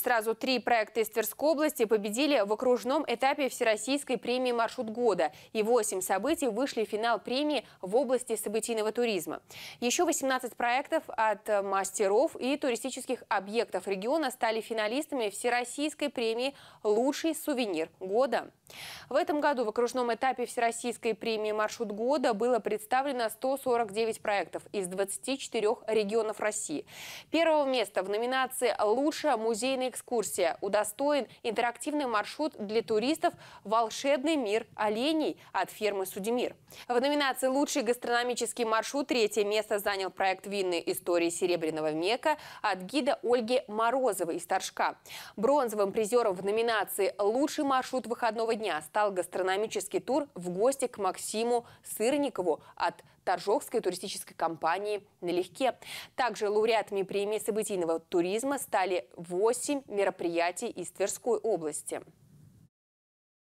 Сразу три проекта из Тверской области победили в окружном этапе Всероссийской премии «Маршрут года». И восемь событий вышли в финал премии в области событийного туризма. Еще 18 проектов от мастеров и туристических объектов региона стали финалистами Всероссийской премии «Лучший сувенир года». В этом году в окружном этапе Всероссийской премии «Маршрут года» было представлено 149 проектов из 24 регионов России. Первого места в номинации «Лучшая музейная экскурсия удостоен интерактивный маршрут для туристов «Волшебный мир оленей» от фермы Судемир. В номинации «Лучший гастрономический маршрут» третье место занял проект «Винные истории Серебряного Мека от гида Ольги Морозовой из Торжка. Бронзовым призером в номинации «Лучший маршрут выходного дня» стал гастрономический тур в гости к Максиму Сырникову от Торжокской туристической компании «Налегке». Также лауреатами премии событийного туризма стали 8 мероприятий из Тверской области.